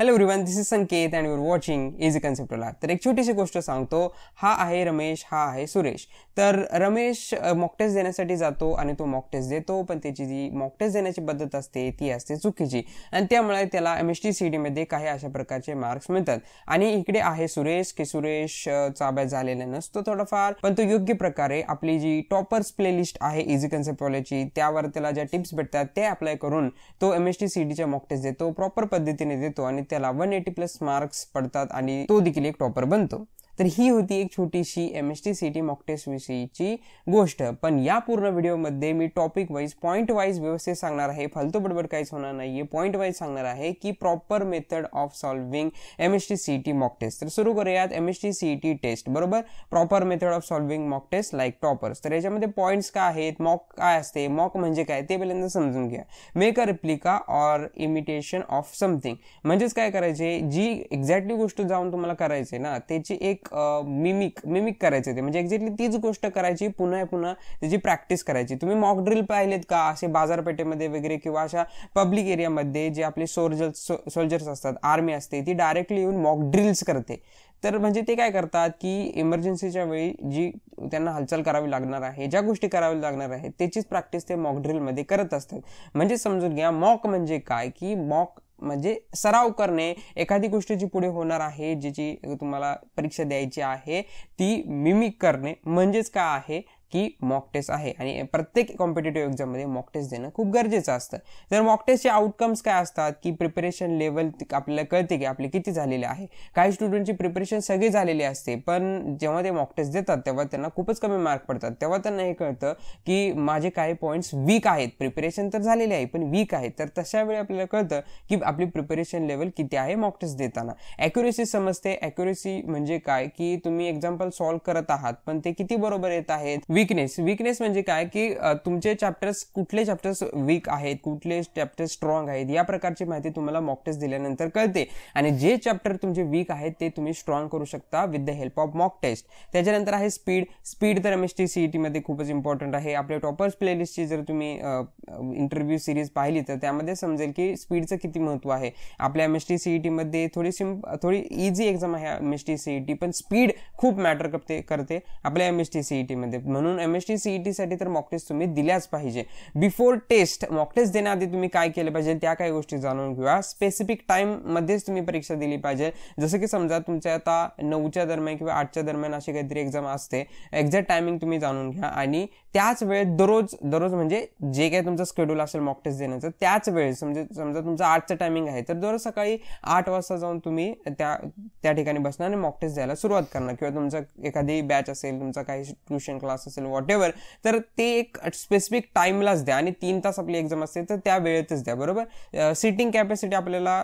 hello everyone this is Sanket and you're watching easy concept तर एक छोटीशी गोष्ट सांगतो हा आहे रमेश हा आहे सुरेश तर रमेश मॉकटेस्ट देण्यासाठी जातो आणि तो टेस्ट देतो पण त्याची जी मॉकटेस्ट देण्याची पद्धत असते ती असते चुकीची आणि त्यामुळे त्याला एम एस टी सी डीमध्ये काही अशा प्रकारचे मार्क्स मिळतात आणि इकडे आहे सुरेश की सुरेशचा अभ्यास झालेला नसतो थोडाफार पण तो योग्य प्रकारे आपली जी टॉपर्स प्लेलिस्ट आहे इझी कन्सेप्ट त्यावर त्याला ज्या टिप्स भेटतात ते अप्लाय करून तो एम एस टी सी डीच्या मॉकटेस्ट देतो प्रॉपर पद्धतीने देतो आणि त्याला वन एटी प्लस मार्क्स पडतात आणि तो देखील एक टॉपर बनतो तर ही होती एक छोटीशी M S T C T mock test विषयीची गोष्ट पण या पूर्ण व्हिडिओमध्ये मी टॉपिक वाईज पॉईंट वाईज व्यवस्थित सांगणार आहे फालतू बडबड काहीच होणार आहे पॉईंट वाईज सांगणार आहे की proper method of solving M S T C T mock test तर सुरू करूयात M S T C T test बरोबर proper method of solving mock test like toppers तर याच्यामध्ये पॉईंट्स काय आहेत मॉक काय असते मॉक म्हणजे काय ते पहिल्यांदा समजून घ्या make a replica or imitation of something म्हणजेच काय करायचे जी एक्झॅक्टली गोष्ट जाऊन तुम्हाला करायचे ना त्याची एक मिमिक मिमिक करायचे होते म्हणजे एक्झॅक्टली तीच गोष्ट करायची पुन्हा पुन्हा त्याची प्रॅक्टिस करायची तुम्ही ड्रिल पाहिलेत का असे बाजारपेठेमध्ये वगैरे किंवा अशा पब्लिक एरियामध्ये जे आपले सोल्जर्स सोल्जर्स असतात आर्मी असते ती डायरेक्टली येऊन ड्रिल्स करते तर म्हणजे ते काय करतात की इमर्जन्सीच्या वेळी जी त्यांना हालचाल करावी लागणार आहे ज्या गोष्टी कराव्या लागणार आहेत त्याचीच प्रॅक्टिस ते मॉक ड्रिलमध्ये करत असतात म्हणजे समजून घ्या मॉक म्हणजे काय की मॉक म्हणजे सराव करणे एखादी गोष्ट जी पुढे होणार आहे जी जी तुम्हाला परीक्षा द्यायची आहे ती मिमिक करणे म्हणजेच काय आहे की मॉक टेस्ट आहे आणि प्रत्येक कॉम्पिटेटिव्ह एक्झाममध्ये मॉक टेस्ट देणं खूप गरजेचं असतं जर मॉक टेस्टचे आउटकम्स काय असतात की प्रिपरेशन लेवल आपल्याला कळते की आपले किती झालेले आहे काही स्टुडंटची प्रिपरेशन सगळी झालेली असते पण जेव्हा ते मॉक टेस्ट देतात तेव्हा त्यांना खूपच कमी मार्क पडतात तेव्हा त्यांना हे कळतं की माझे काही पॉईंट्स वीक आहेत प्रिपरेशन तर झालेले आहे पण वीक आहे तर तशा वेळी आपल्याला कळतं की आपली प्रिपरेशन लेवल किती आहे मॉक टेस्ट देताना ॲक्युरेसी समजते ॲक्युरेसी म्हणजे काय की तुम्ही एक्झाम्पल सॉल्व्ह करत आहात पण ते किती बरोबर येत आहेत वीकनेस वीकनेस म्हणजे काय की तुमचे चॅप्टर्स कुठले चॅप्टर्स वीक आहेत कुठले चॅप्टर्स स्ट्रॉंग आहेत या प्रकारची माहिती तुम्हाला मॉक टेस्ट दिल्यानंतर कळते आणि जे चॅप्टर तुमचे वीक आहेत ते तुम्ही स्ट्रॉंग करू शकता with the help of mock test त्याच्यानंतर आहे स्पीड स्पीड तर M S T C E खूपच इम्पॉर्टंट आहे आपल्या टॉपर्स प्लेलिस्टची जर तुम्ही इंटरव्ह्यू सिरीज पाहिली तर त्यामध्ये समजेल की स्पीडचं किती महत्व आहे आपल्या एम एस टी सी थोडी सिम्प थोडी इझी एक्झाम आहे M S T C T पण स्पीड खूप मॅटर करते करते आपल्या M S T C E म्हणून म्हणून एम एस टी सीईटी साठी तर मॉक टेस्ट तुम्ही दिल्याच पाहिजे बिफोर टेस्ट मॉक टेस्ट देण्याआधी तुम्ही काय केलं पाहिजे त्या काही गोष्टी जाणून घेऊया स्पेसिफिक टाइम मध्येच तुम्ही परीक्षा दिली पाहिजे जसं की समजा तुमच्या आता नऊच्या दरम्यान किंवा आठच्या दरम्यान अशी काहीतरी एक्झाम असते एक्झॅक्ट टायमिंग तुम्ही जाणून घ्या आणि त्याच वेळेत दररोज दररोज म्हणजे जे काही तुमचं स्केड्यूल असेल मॉक टेस्ट देण्याचं त्याच वेळेस म्हणजे समजा तुमचं आठचं टायमिंग आहे तर दररोज सकाळी आठ वाजता जाऊन तुम्ही त्या त्या ठिकाणी बसणार आणि मॉक टेस्ट द्यायला सुरुवात करणार किंवा तुमचा एखादी बॅच असेल तुमचा काही ट्युशन क्लास असेल असेल वॉट एव्हर तर ते एक स्पेसिफिक टाईमलाच द्या आणि तीन तास आपली एक्झाम असते तर त्या वेळेतच द्या बरोबर सिटिंग कॅपॅसिटी आपल्याला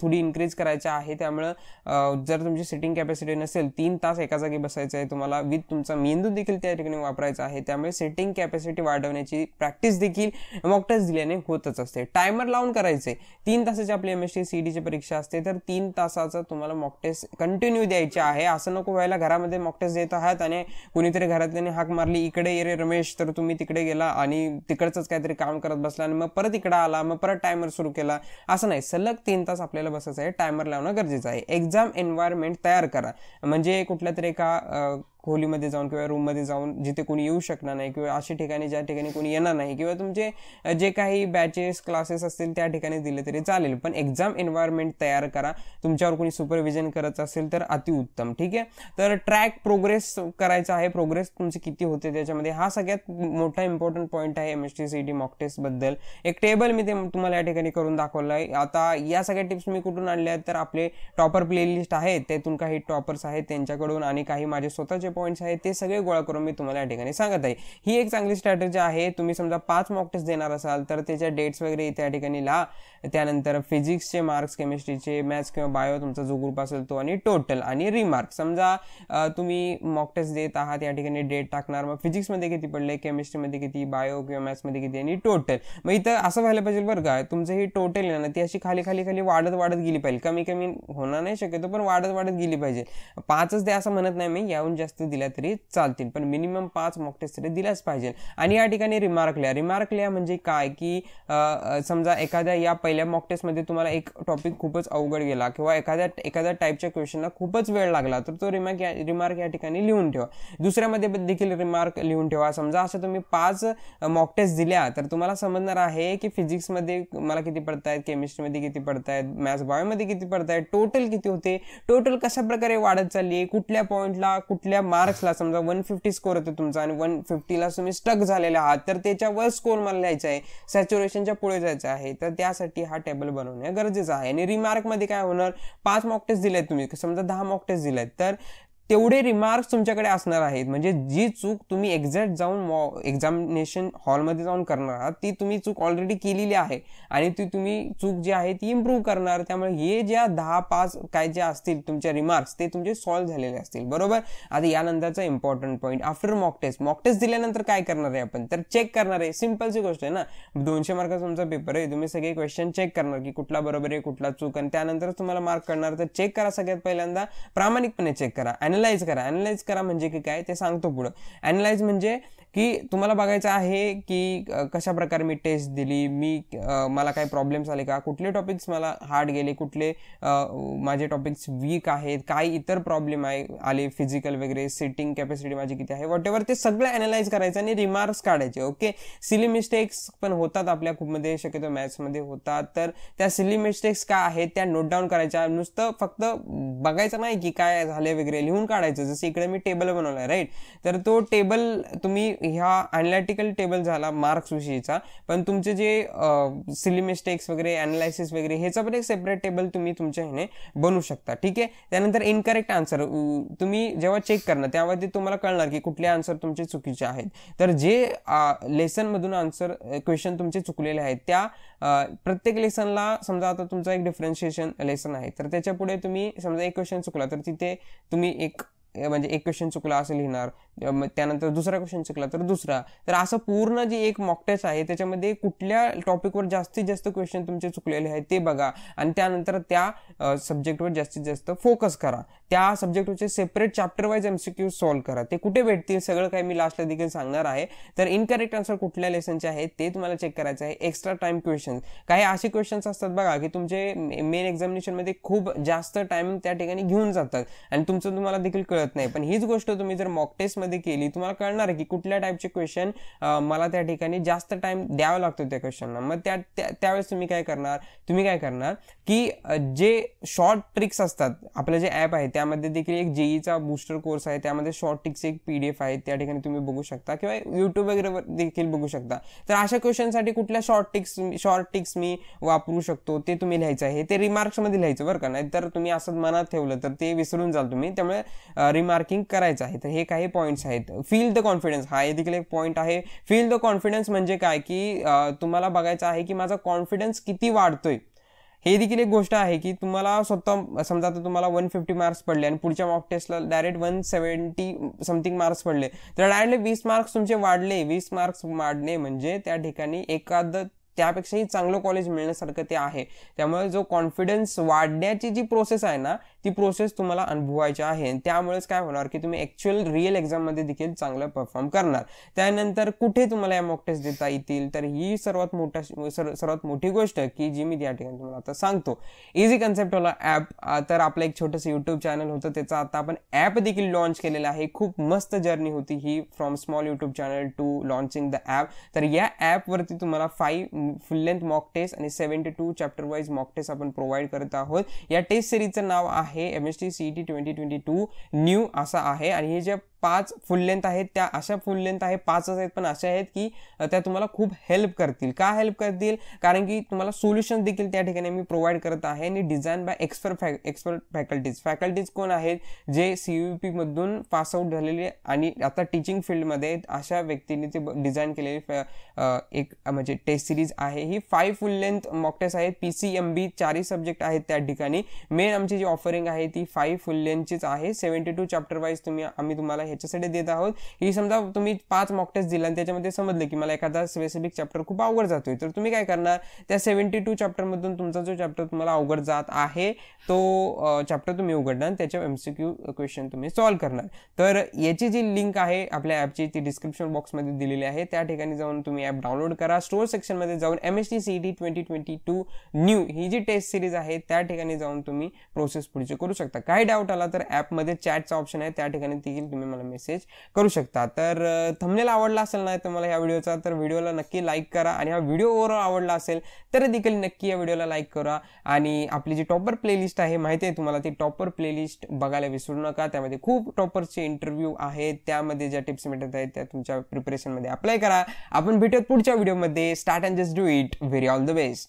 थोडी इन्क्रीज करायची आहे त्यामुळं जर तुमची सिटिंग कॅपॅसिटी नसेल तीन तास एका जागी बसायचं आहे तुम्हाला विथ तुमचा मेंदू देखील त्या ठिकाणी वापरायचा आहे त्यामुळे सिटिंग कॅपॅसिटी वाढवण्याची प्रॅक्टिस देखील मॉक टेस्ट दिल्याने होतच असते टायमर लावून करायचे तीन तासाची आपली एम एस टी सी डीची परीक्षा असते तर तीन तासाचा तुम्हाला मॉक टेस्ट कंटिन्यू द्यायची आहे असं नको व्हायला घरामध्ये मॉक टेस्ट देत आहात आणि कुणीतरी घरातल्याने हाक मारली इकडे ये रे रमेश तर तुम्ही तिकडे गेला आणि तिकडच काहीतरी काम करत बसला आणि मग परत इकडे आला मग परत टायमर सुरू केला असं नाही सलग तीन तास आपल्याला बसायचं आहे टायमर लावणं गरजेचं आहे एक्झाम एन्व्हायरमेंट तयार करा म्हणजे कुठल्या तरी एका खोलीमध्ये जाऊन किंवा रूममध्ये जाऊन जिथे कोणी येऊ शकणार नाही किंवा अशा ठिकाणी ज्या ठिकाणी कोणी येणार नाही किंवा तुमचे जे काही बॅचेस क्लासेस असतील त्या ठिकाणी दिले तरी चालेल पण एक्झाम एन्व्हायरमेंट तयार करा तुमच्यावर कोणी सुपरविजन करत असेल तर अतिउत्तम ठीक आहे तर ट्रॅक प्रोग्रेस करायचा आहे प्रोग्रेस तुमचे किती होते त्याच्यामध्ये हा सगळ्यात मोठा इम्पॉर्टंट पॉईंट आहे M S T C T mock टेस्टबद्दल एक टेबल मी ते तुम्हाला या ठिकाणी करून दाखवलं आहे आता या सगळ्या टिप्स मी कुठून आणल्या तर आपले टॉपर प्लेलिस्ट आहेत त्यातून काही टॉपर्स आहेत त्यांच्याकडून आणि काही माझे स्वतःचे पॉईंट्स आहेत ते सगळे गोळा करून मी तुम्हाला या ठिकाणी सांगत आहे ही एक चांगली स्ट्रॅटेजी आहे तुम्ही समजा पाच मॉक टेस्ट देणार असाल तर त्याच्या डेट्स वगैरे इथे या ठिकाणी ला त्यानंतर फिजिक्सचे मार्क्स केमिस्ट्रीचे मॅथ्स किंवा बायो तुमचा जो ग्रुप असेल तो आणि टोटल आणि रिमार्क समजा तुम्ही मॉक टेस्ट देत आहात या ठिकाणी डेट टाकणार मग फिजिक्समध्ये किती पडले केमिस्ट्रीमध्ये किती बायो किंवा मॅथ्समध्ये किती आणि टोटल मग इथं असं व्हायला पाहिजे बरं का तुमचं ही टोटल आहे ना ती अशी खाली खाली खाली वाढत वाढत गेली पाहिजे कमी कमी होणार नाही शक्यतो पण वाढत वाढत गेली पाहिजे पाचच द्या असं म्हणत नाही मी याहून जास्त दिल्या तरी चालतील पण मिनिमम पाच मॉक टेस्ट तरी दिल्याच पाहिजे आणि या ठिकाणी रिमार्क लिया रिमार्क लिया म्हणजे काय की समजा एखाद्या या पहिल्या मॉक टेस्टमध्ये तुम्हाला एक टॉपिक खूपच अवघड गेला किंवा एखाद्या एखाद्या टाईपच्या क्वेश्चनला खूपच वेळ लागला तर तो रिमार्क या रिमार्क या ठिकाणी लिहून ठेवा दुसऱ्यामध्ये देखील रिमार्क लिहून ठेवा समजा असं तुम्ही पाच मॉक टेस्ट दिल्या तर तुम्हाला समजणार आहे की फिजिक्समध्ये मला किती पडतायत केमिस्ट्रीमध्ये किती पडतायत मॅथ्स बायोमध्ये किती पडतायत टोटल किती होते टोटल कशा प्रकारे वाढत चालली आहे कुठल्या पॉईंटला कुठल्या मार्क्सला समजा वन फिफ्टी स्कोर होतो तुमचा आणि वन फिफ्टीला तुम्ही स्टक झालेला आहात तर त्याच्यावर स्कोर मला लिहायचा आहे सॅच्युरेशनच्या पुढे जायचं आहे तर त्यासाठी की हा टेबल बनवणे गरजेचं आहे आणि रिमार्कमध्ये काय होणार पाच मॉक टेस्ट दिले आहेत तुम्ही समजा दहा मॉक टेस्ट तर तेवढे रिमार्क्स तुमच्याकडे असणार आहेत म्हणजे जी चूक तुम्ही एक्झॅक्ट जाऊन एक्झामिनेशन हॉलमध्ये जाऊन करणार आहात ती तुम्ही चूक ऑलरेडी केलेली आहे आणि ती तुम्ही चूक जी आहे ती इम्प्रूव्ह करणार त्यामुळे हे ज्या दहा पाच काय जे असतील तुमच्या रिमार्क्स ते तुमचे सॉल्व्ह झालेले असतील बरोबर आता यानंतरचा important point after mock test mock test दिल्यानंतर काय करणार आहे आपण तर चेक करणार आहे सिम्पलची गोष्ट आहे ना दोनशे मार्काचा तुमचा पेपर आहे तुम्ही सगळे क्वेश्चन चेक करणार की कुठला बरोबर आहे कुठला चूक आणि त्यानंतरच तुम्हाला मार्क करणार तर चेक करा सगळ्यात पहिल्यांदा प्रामाणिकपणे चेक करा आणि अनालाइज करा करा म्हणजे की काय ते सांगतो पुढं अनालाइज म्हणजे की तुम्हाला बघायचं आहे की कशा प्रकारे मी टेस्ट दिली मी मला काय प्रॉब्लेम्स आले का कुठले टॉपिक्स मला हार्ड गेले कुठले माझे टॉपिक्स वीक आहेत काय इतर प्रॉब्लेम आहे आले फिजिकल वगैरे सिटिंग कॅपॅसिटी माझी किती आहे वॉट ते सगळं अनालाइज करायचं आणि रिमार्क्स काढायचे ओके सिली मिस्टेक्स पण होतात आपल्या खूप मध्ये शक्यतो मॅथ्समध्ये होतात तर त्या सिली मिस्टेक्स काय आहेत त्या नोट डाऊन करायच्या नुसतं फक्त बघायचं नाही की काय झाले वगैरे लिहून काढायचं जसं इकडे मी टेबल बनवलाय राईट तर तो टेबल तुम्ही ह्या अनालिटिकल टेबल झाला मार्क्स विषयीचा पण तुमचे जे सिली मिस्टेक्स वगैरे अनालायसिस वगैरे ह्याचा पण एक सेपरेट टेबल तुम्ही तुमच्या ह्याने बनवू शकता ठीक आहे त्यानंतर इनकरेक्ट आन्सर तुम्ही जेव्हा चेक करणार ते तुम्हाला कळणार की कुठले आन्सर तुमचे चुकीचे आहेत तर जे लेसन मधून आन्सर क्वेश्चन तुमचे चुकलेले आहेत त्या प्रत्येक लेसनला समजा आता तुमचा एक डिफरन्शिएशन लेसन आहे तर त्याच्या पुढे तुम्ही समजा एक क्वेश्चन चुकला तर तिथे तुम्ही एक म्हणजे एक क्वेश्चन चुकला असं लिहिणार त्यानंतर दुसरा क्वेश्चन चुकला तर दुसरा तर असं पूर्ण जे एक मॉकटेस आहे त्याच्यामध्ये कुठल्या टॉपिकवर जास्तीत जास्त क्वेश्चन तुमचे चुकलेले आहेत ते बघा आणि त्यानंतर त्या सब्जेक्टवर जास्तीत जास्त फोकस करा त्या सब्जेक्टचे separate chapter wise MCQ solve करा ते कुठे भेटतील सगळं काही मी लास्टला देखील सांगणार आहे तर इनकरेक्ट आन्सर कुठल्या लेसनचे आहेत ते तुम्हाला चेक करायचं आहे एक्स्ट्रा टाइम क्वेश्चन काही असे क्वेश्चन्स असतात बघा की तुमचे मेन एक्झामिनेशनमध्ये खूप जास्त टाइम त्या ठिकाणी घेऊन जातात आणि तुमचं तुम्हाला देखील कळत नाही पण हीच गोष्ट तुम्ही जर मॉक टेस्टमध्ये केली तुम्हाला कळणार आहे की कुठल्या टाईपचे क्वेश्चन मला त्या ठिकाणी जास्त टाइम द्यावा लागतो त्या क्वेश्चनला मग त्या त्यावेळेस तुम्ही काय करणार तुम्ही काय करणार की जे शॉर्ट ट्रिक्स असतात आपलं जे ॲप आहे त्यामध्ये देखील एक जेईचा बूस्टर कोर्स आहे त्यामध्ये शॉर्ट टिक्स एक पी डी एफ आहे त्या ठिकाणी तुम्ही बघू शकता किंवा यूट्यूब वगैरेवर देखील बघू शकता तर अशा क्वेश्चनसाठी कुठल्या शॉर्ट टिक्स शॉर्ट टिक्स मी वापरू शकतो ते तुम्ही लिहायचं आहे ते रिमार्क्समध्ये लिहायचं बरं का नाही तर तुम्ही असं मनात ठेवलं तर ते विसरून जाल तुम्ही त्यामुळे रिमार्किंग करायचं आहे तर हे काही पॉईंट्स आहेत फील द कॉन्फिडन्स हा हे देखील एक पॉईंट आहे फील द कॉन्फिडन्स म्हणजे काय की तुम्हाला बघायचं आहे की माझा कॉन्फिडन्स किती वाढतोय हे देखील एक गोष्ट आहे की तुम्हाला स्वतः समजा आता तुम्हाला वन फिफ्टी मार्क्स पडले आणि पुढच्या मॉक टेस्टला direct one seventy something marks पडले तर डायरेक्टली वीस मार्क्स तुमचे वाढले वीस मार्क्स वाढणे म्हणजे त्या ठिकाणी एखादं त्यापेक्षाही चांगलं कॉलेज मिळण्यासारखं ते आहे त्यामुळे जो कॉन्फिडन्स वाढण्याची जी प्रोसेस आहे ना ती प्रोसेस तुम्हाला अनुभवायची आहे त्यामुळेच काय होणार की तुम्ही ऍक्च्युअल रिअल एक्झाममध्ये देखील चांगलं परफॉर्म करणार त्यानंतर कुठे तुम्हाला या मॉक टेस्ट देता येतील तर ही सर्वात मोठा सर्वात मोठी गोष्ट की जी मी या ठिकाणी तुम्हाला आता सांगतो इझी कन्सेप्टवाला ॲप तर आपलं एक छोटंसं यूट्यूब चॅनल होतं त्याचा आता आपण ॲप देखील लॉन्च केलेला आहे खूप मस्त जर्नी होती ही from small YouTube channel to launching the app तर या ॲपवरती तुम्हाला five full length mock test आणि seventy two chapter wise mock test आपण प्रोव्हाइड करत आहोत या टेस्ट सिरीजचं नाव आहे M S T C T twenty twenty two new असा आहे आणि हे ज्या पाच फुल लेंथ आहेत त्या अशा फुल लेंथ आहे पाचच आहेत पण अशा आहेत की त्या तुम्हाला खूप हेल्प करतील का हेल्प करतील कारण की तुम्हाला सोल्युशन देखील त्या ठिकाणी मी प्रोव्हाइड करत आहे आणि डिझाईन बाय एक्सपर्ट फॅ एक्सपर्ट फॅकल्टीज फॅकल्टीज कोण आहेत जे सी यू पीमधून पास आऊट झालेले आणि आता टीचिंग फील्डमध्ये अशा व्यक्तींनी ते डिझाईन केलेली एक म्हणजे टेस्ट सिरीज आहे ही फाय फुल लेंथ टेस्ट आहेत पी सी एम बी चारही सब्जेक्ट आहेत त्या ठिकाणी मेन आमची जी ऑफरिंग आहे ती फाय फुल लेंथचीच आहे सेवन्टी टू चॅप्टर वाईज तुम्ही आम्ही तुम्हाला ह्याच्यासाठी देत आहोत ही समजा तुम्ही पाच मॉक टेस्ट दिला आणि त्याच्यामध्ये समजलं की मला एखादा स्पेसिफिक चॅप्टर खूप अवघड जातोय तर तुम्ही काय करणार त्या सेव्हन्टी टू चॅप्टरमधून तुमचा जो चॅप्टर तुम्हाला अवघड जात आहे तो चॅप्टर तुम्ही उघडणार त्याच्या त्याच्यावर एम सी क्यू क्वेश्चन तुम्ही सॉल्व्ह करणार तर याची जी लिंक आहे आपल्या ॲपची ती डिस्क्रिप्शन बॉक्समध्ये दिलेली आहे त्या ठिकाणी जाऊन तुम्ही ॲप डाउनलोड करा स्टोअर सेक्शनमध्ये जाऊन M S T C D twenty twenty two new ही जी टेस्ट सिरीज आहे त्या ठिकाणी जाऊन तुम्ही प्रोसेस पुढची करू शकता काही डाऊट आला तर ॲपमध्ये चॅटचा ऑप्शन आहे त्या ठिकाणी देखील तुम्ही मला मेसेज करू शकता तर थंबनेल आवडला असेल ना तुम्हाला या व्हिडिओचा तर व्हिडिओला नक्की लाईक करा आणि हा व्हिडिओ ओव्हरऑल आवडला असेल तर देखील नक्की या व्हिडिओला लाईक करा आणि आपली जी टॉपर प्लेलिस्ट आहे माहिती आहे तुम्हाला ती टॉपर प्लेलिस्ट बघायला विसरू नका त्यामध्ये खूप टॉपरचे इंटरव्ह्यू आहेत त्यामध्ये ज्या टिप्स भेटत आहेत त्या तुमच्या प्रिपरेशनमध्ये अप्लाय करा आपण भेटूयात पुढच्या व्हिडिओमध्ये start and just do it very all the best